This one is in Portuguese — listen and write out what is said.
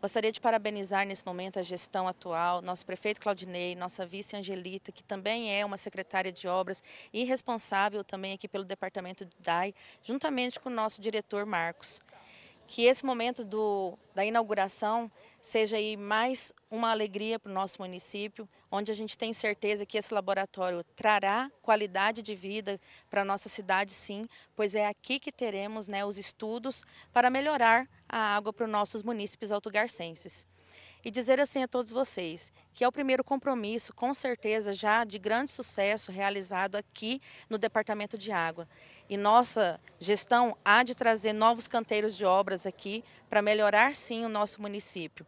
Gostaria de parabenizar nesse momento a gestão atual, nosso prefeito Claudinei, nossa vice Angelita, que também é uma secretária de obras e responsável também aqui pelo departamento do DAI, juntamente com o nosso diretor Marcos que esse momento do, da inauguração seja aí mais uma alegria para o nosso município, onde a gente tem certeza que esse laboratório trará qualidade de vida para a nossa cidade, sim, pois é aqui que teremos né, os estudos para melhorar a água para os nossos munícipes autogarcenses e dizer assim a todos vocês que é o primeiro compromisso, com certeza, já de grande sucesso realizado aqui no Departamento de Água. E nossa gestão há de trazer novos canteiros de obras aqui para melhorar sim o nosso município.